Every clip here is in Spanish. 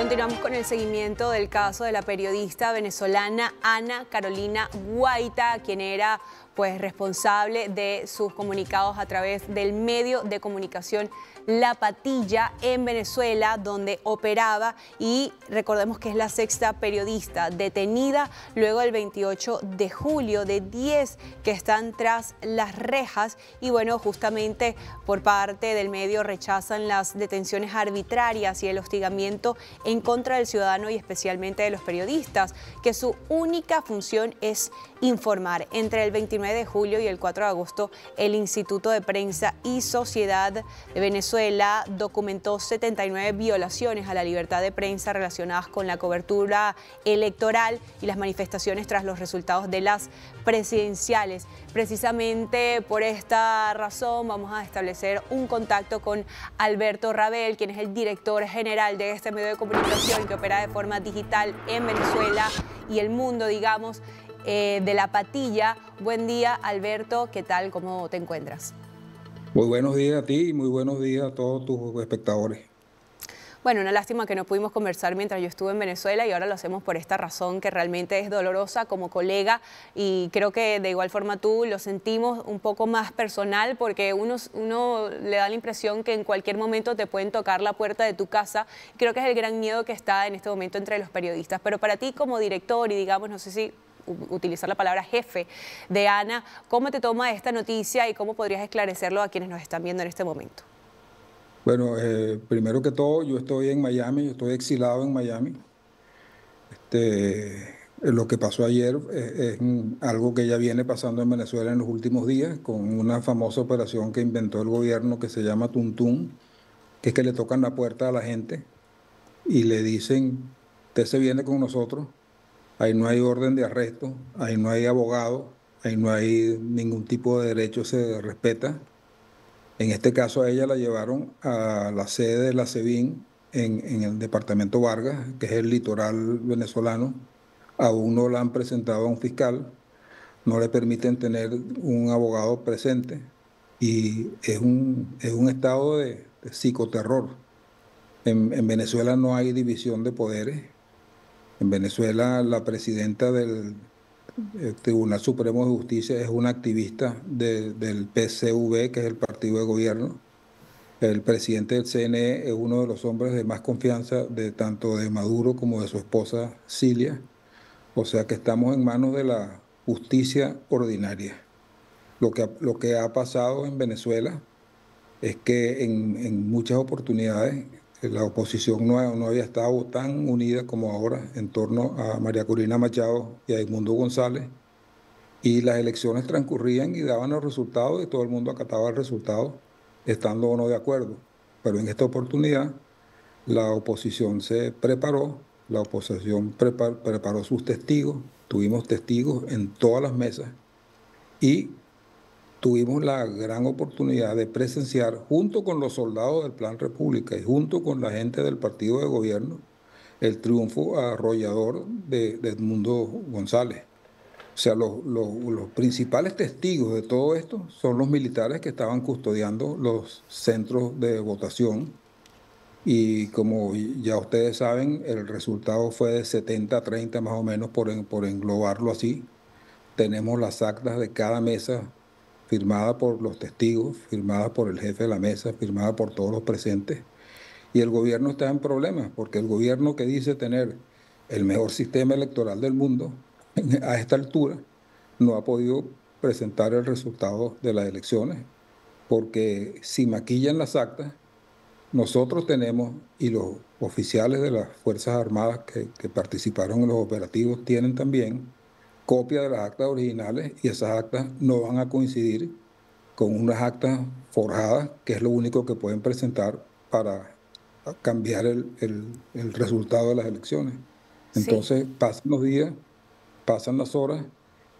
Continuamos con el seguimiento del caso de la periodista venezolana Ana Carolina Guaita, quien era pues responsable de sus comunicados a través del medio de comunicación La Patilla en Venezuela, donde operaba y recordemos que es la sexta periodista detenida luego del 28 de julio de 10 que están tras las rejas y bueno, justamente por parte del medio rechazan las detenciones arbitrarias y el hostigamiento en contra del ciudadano y especialmente de los periodistas, que su única función es informar. Entre el 29 de julio y el 4 de agosto, el Instituto de Prensa y Sociedad de Venezuela documentó 79 violaciones a la libertad de prensa relacionadas con la cobertura electoral y las manifestaciones tras los resultados de las presidenciales. Precisamente por esta razón vamos a establecer un contacto con Alberto Rabel, quien es el director general de este medio de comunicación que opera de forma digital en Venezuela y el mundo, digamos. Eh, de La Patilla. Buen día, Alberto. ¿Qué tal? ¿Cómo te encuentras? Muy buenos días a ti y muy buenos días a todos tus espectadores. Bueno, una lástima que no pudimos conversar mientras yo estuve en Venezuela y ahora lo hacemos por esta razón que realmente es dolorosa como colega y creo que de igual forma tú lo sentimos un poco más personal porque uno, uno le da la impresión que en cualquier momento te pueden tocar la puerta de tu casa. Creo que es el gran miedo que está en este momento entre los periodistas. Pero para ti como director y digamos, no sé si utilizar la palabra jefe de Ana. ¿Cómo te toma esta noticia y cómo podrías esclarecerlo a quienes nos están viendo en este momento? Bueno, eh, primero que todo, yo estoy en Miami, yo estoy exilado en Miami. Este, eh, lo que pasó ayer eh, es, algo que ya viene pasando en Venezuela en los últimos días, con una famosa operación que inventó el gobierno que se llama Tuntún, que es que le tocan la puerta a la gente y le dicen, usted se viene con nosotros, Ahí no hay orden de arresto, ahí no hay abogado, ahí no hay ningún tipo de derecho se respeta. En este caso a ella la llevaron a la sede de la SEBIN en, el departamento Vargas, que es el litoral venezolano. Aún no la han presentado a un fiscal, no le permiten tener un abogado presente y es un, un estado de, psicoterror. en Venezuela no hay división de poderes, en Venezuela la presidenta del eh, Tribunal Supremo de Justicia es una activista del PCV, que es el partido de gobierno. El presidente del CNE es uno de los hombres de más confianza de tanto de Maduro como de su esposa Cilia. O sea que estamos en manos de la justicia ordinaria. Lo que, lo que ha pasado en Venezuela es que en, en muchas oportunidades la oposición no, no, había estado tan unida como ahora en torno a María Corina Machado y a Edmundo González. Y las elecciones transcurrían y daban los resultados y todo el mundo acataba el resultado, estando o no de acuerdo. Pero en esta oportunidad la oposición se preparó, la oposición preparó, preparó sus testigos, tuvimos testigos en todas las mesas y tuvimos la gran oportunidad de presenciar junto con los soldados del Plan República y junto con la gente del partido de gobierno el triunfo arrollador de, Edmundo González. O sea, los, principales testigos de todo esto son los militares que estaban custodiando los centros de votación. Y como ya ustedes saben, el resultado fue de 70 30 más o menos por, por englobarlo así. Tenemos las actas de cada mesa firmada por los testigos, firmada por el jefe de la mesa, firmada por todos los presentes. Y el gobierno está en problemas, porque el gobierno que dice tener el mejor sistema electoral del mundo, a esta altura, no ha podido presentar el resultado de las elecciones, porque si maquillan las actas, nosotros tenemos, y los oficiales de las Fuerzas Armadas que, participaron en los operativos tienen también, copia de las actas originales y esas actas no van a coincidir con unas actas forjadas, que es lo único que pueden presentar para cambiar el, resultado de las elecciones. Entonces pasan los días, pasan las horas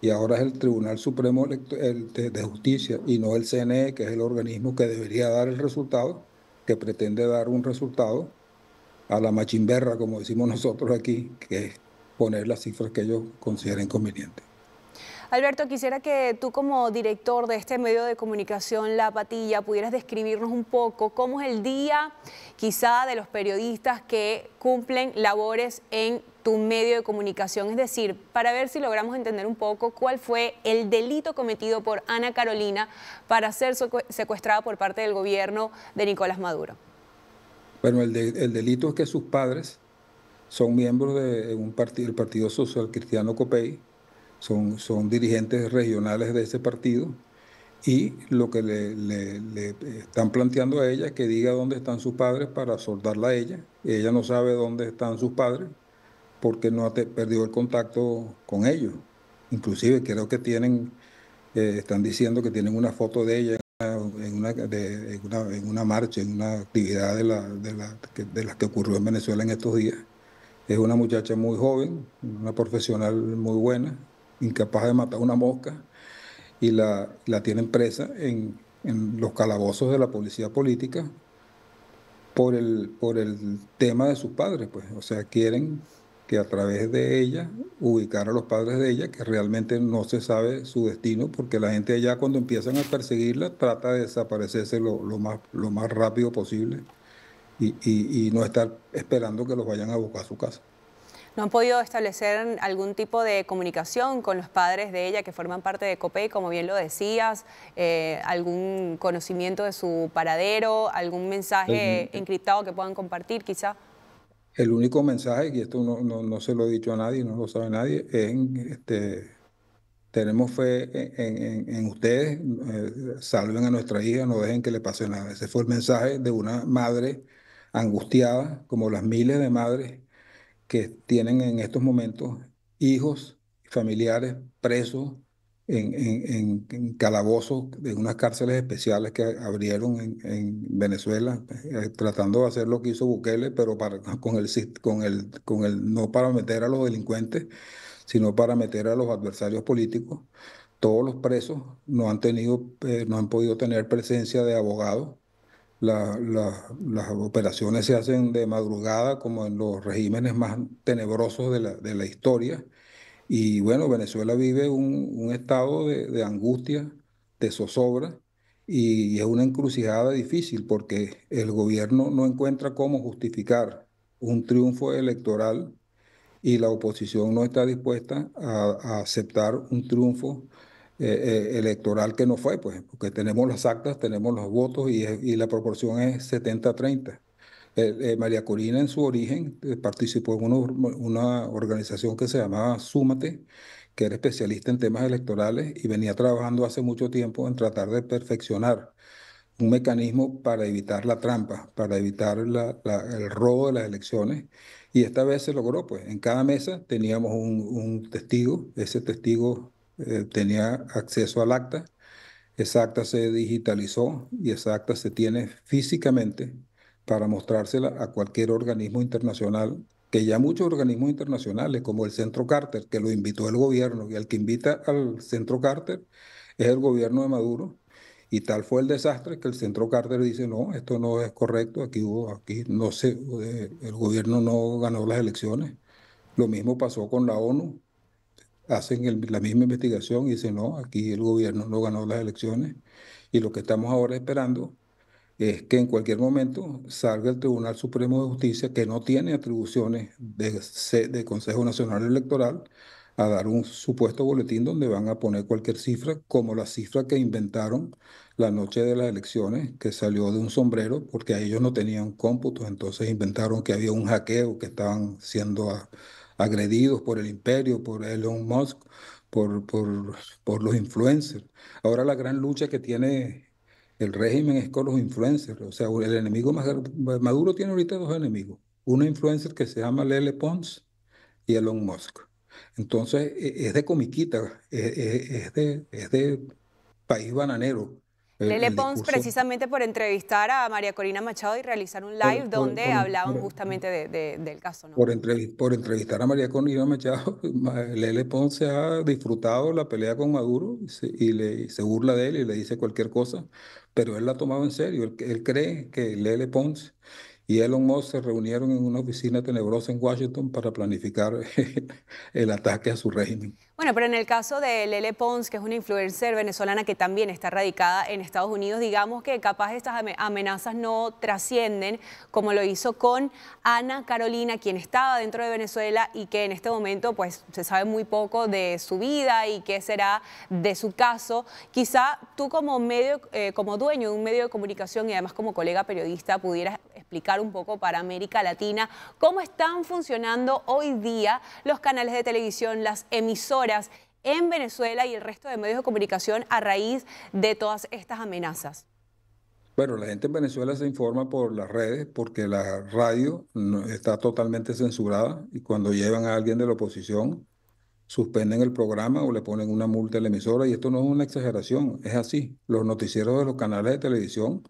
y ahora es el Tribunal Supremo de Justicia y no el CNE, que es el organismo que debería dar el resultado, que pretende dar un resultado a la machimberra, como decimos nosotros aquí, que es poner las cifras que ellos consideren convenientes. Alberto, quisiera que tú como director de este medio de comunicación, La Patilla, pudieras describirnos un poco cómo es el día quizá de los periodistas que cumplen labores en tu medio de comunicación, es decir, para ver si logramos entender un poco cuál fue el delito cometido por Ana Carolina para ser secuestrada por parte del gobierno de Nicolás Maduro. Bueno, el, el delito es que sus padres son miembros de un partido, Partido Social Cristiano Copey, son, son dirigentes regionales de ese partido y lo que le, están planteando a ella es que diga dónde están sus padres para soldarla a ella. Ella no sabe dónde están sus padres porque no ha perdido el contacto con ellos. Inclusive creo que tienen, eh, están diciendo que tienen una foto de ella en una, marcha, en una actividad de, de las que ocurrió en Venezuela en estos días es una muchacha muy joven, una profesional muy buena, incapaz de matar una mosca, y la, la tienen presa en, los calabozos de la policía política por el, por el tema de sus padres. Pues. O sea, quieren que a través de ella ubicar a los padres de ella, que realmente no se sabe su destino, porque la gente allá cuando empiezan a perseguirla trata de desaparecerse lo, lo, más, lo más rápido posible y, no estar esperando que los vayan a buscar a su casa. ¿No han podido establecer algún tipo de comunicación con los padres de ella que forman parte de COPEI, como bien lo decías? Eh, ¿Algún conocimiento de su paradero? ¿Algún mensaje encriptado que puedan compartir quizá? El único mensaje, y esto no, no, se lo he dicho a nadie, no lo sabe nadie, es este, tenemos fe en, ustedes, eh, salven a nuestra hija, no dejen que le pase nada. Ese fue el mensaje de una madre angustiadas, como las miles de madres que tienen en estos momentos hijos, y familiares presos en, calabozos, de unas cárceles especiales que abrieron en, Venezuela, eh, tratando de hacer lo que hizo Bukele, pero con, el, no para meter a los delincuentes, sino para meter a los adversarios políticos. Todos los presos no han, tenido, eh, no han podido tener presencia de abogados las operaciones se hacen de madrugada, como en los regímenes más tenebrosos de la, historia. Y bueno, Venezuela vive un, estado de, angustia, de zozobra, y, es una encrucijada difícil porque el gobierno no encuentra cómo justificar un triunfo electoral y la oposición no está dispuesta a, a aceptar un triunfo eh, electoral que no fue, pues, porque tenemos las actas, tenemos los votos y, la proporción es 70-30. Eh, eh, María Corina en su origen participó en una, una organización que se llamaba Súmate, que era especialista en temas electorales y venía trabajando hace mucho tiempo en tratar de perfeccionar un mecanismo para evitar la trampa, para evitar el robo de las elecciones. Y esta vez se logró, pues en cada mesa teníamos un testigo, ese testigo eh, tenía acceso al acta. Esa acta se digitalizó y esa acta se tiene físicamente para mostrársela a cualquier organismo internacional, que ya muchos organismos internacionales, como el Centro Carter, que lo invitó el gobierno, y el que invita al Centro Carter es el gobierno de Maduro, y tal fue el desastre que el Centro Carter dice, no, esto no es correcto, aquí hubo, aquí no sé, eh, el gobierno no ganó las elecciones. Lo mismo pasó con la ONU, hacen la misma investigación y dicen, no, aquí el gobierno no ganó las elecciones y lo que estamos ahora esperando es que en cualquier momento salga el Tribunal Supremo de Justicia, que no tiene atribuciones de, Consejo Nacional Electoral, a dar un supuesto boletín donde van a poner cualquier cifra, como la cifra que inventaron la noche de las elecciones, que salió de un sombrero, porque ellos no tenían cómputo entonces inventaron que había un hackeo, que estaban siendo agredidos por el imperio, por Elon Musk, por, por, por los influencers. Ahora la gran lucha que tiene el régimen es con los influencers. O sea, el enemigo más... Maduro tiene ahorita dos enemigos. uno influencer que se llama Lele Pons y Elon Musk. Entonces, e, e, es de comiquita, e, es, de, es de país bananero. Lele Pons, precisamente por entrevistar a María Corina Machado y realizar un live donde hablaban justamente del caso. Por, entrevistar a María Corina Machado, Lele Pons se ha disfrutado la pelea con Maduro y se, le, se burla de él y le dice cualquier cosa, pero él la ha tomado en serio. Él, él cree que Lele Pons y Elon Musk se reunieron en una oficina tenebrosa en Washington para planificar el ataque a su régimen. Bueno, pero en el caso de Lele Pons, que es una influencer venezolana que también está radicada en Estados Unidos, digamos que capaz estas amenazas no trascienden como lo hizo con Ana Carolina, quien estaba dentro de Venezuela y que en este momento pues se sabe muy poco de su vida y qué será de su caso. Quizá tú como medio, eh, como dueño de un medio de comunicación y además como colega periodista pudieras explicar un poco para América Latina cómo están funcionando hoy día los canales de televisión, las emisoras en Venezuela y el resto de medios de comunicación a raíz de todas estas amenazas. Bueno, la gente en Venezuela se informa por las redes porque la radio está totalmente censurada y cuando llevan a alguien de la oposición suspenden el programa o le ponen una multa a la emisora y esto no es una exageración, es así. Los noticieros de los canales de televisión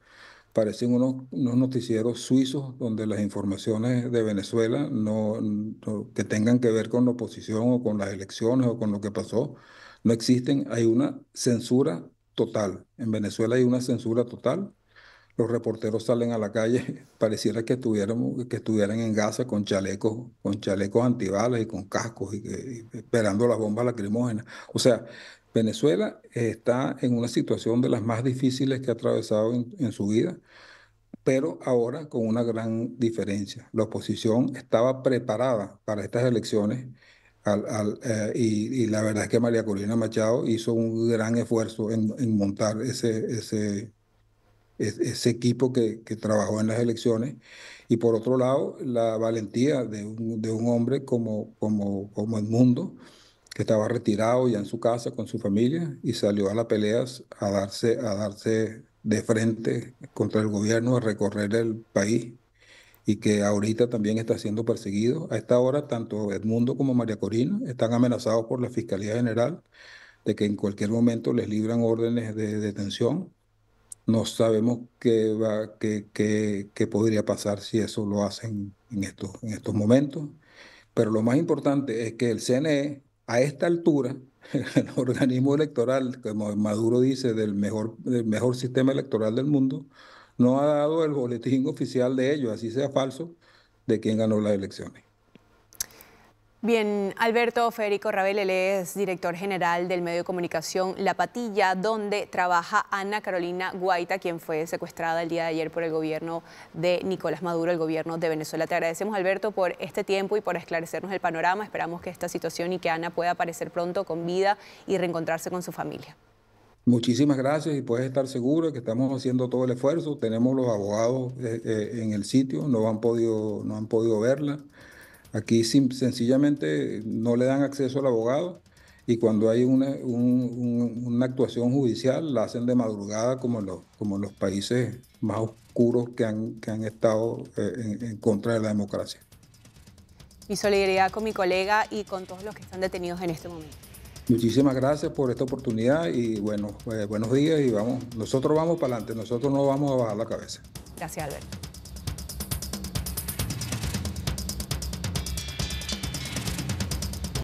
parecen unos, unos, noticieros suizos donde las informaciones de Venezuela no, que tengan que ver con la oposición o con las elecciones o con lo que pasó no existen. Hay una censura total. En Venezuela hay una censura total. Los reporteros salen a la calle, pareciera que, que estuvieran en Gaza con chalecos, con chalecos antibalas y con cascos y esperando las bombas lacrimógenas. O sea, Venezuela está en una situación de las más difíciles que ha atravesado en, su vida, pero ahora con una gran diferencia. La oposición estaba preparada para estas elecciones eh, y, la verdad es que María Corina Machado hizo un gran esfuerzo en, montar ese, equipo que, trabajó en las elecciones. Y por otro lado, la valentía de un, hombre como, como, mundo que estaba retirado ya en su casa con su familia y salió a las peleas a darse, a darse de frente contra el gobierno, a recorrer el país y que ahorita también está siendo perseguido. A esta hora, tanto Edmundo como María Corina están amenazados por la Fiscalía General de que en cualquier momento les libran órdenes de detención. No sabemos qué, va, qué, qué, podría pasar si eso lo hacen en estos, en estos momentos. Pero lo más importante es que el CNE a esta altura, el organismo electoral, como Maduro dice, del mejor, mejor sistema electoral del mundo, no ha dado el boletín oficial de ellos, así sea falso, de quién ganó las elecciones. Bien, Alberto Federico Rabel, él es director general del medio de comunicación La Patilla, donde trabaja Ana Carolina Guaita, quien fue secuestrada el día de ayer por el gobierno de Nicolás Maduro, el gobierno de Venezuela. Te agradecemos, Alberto, por este tiempo y por esclarecernos el panorama. Esperamos que esta situación y que Ana pueda aparecer pronto con vida y reencontrarse con su familia. Muchísimas gracias y puedes estar seguro que estamos haciendo todo el esfuerzo. Tenemos los abogados eh, eh, en el sitio, no han podido, no han podido verla. Aquí sencillamente no le dan acceso al abogado y cuando hay una, una actuación judicial la hacen de madrugada como en los, como los países más oscuros que han, que han estado eh, en, contra de la democracia. Mi solidaridad con mi colega y con todos los que están detenidos en este momento. Muchísimas gracias por esta oportunidad y bueno, eh, buenos días y vamos, nosotros vamos para adelante, nosotros no vamos a bajar la cabeza. Gracias, Alberto.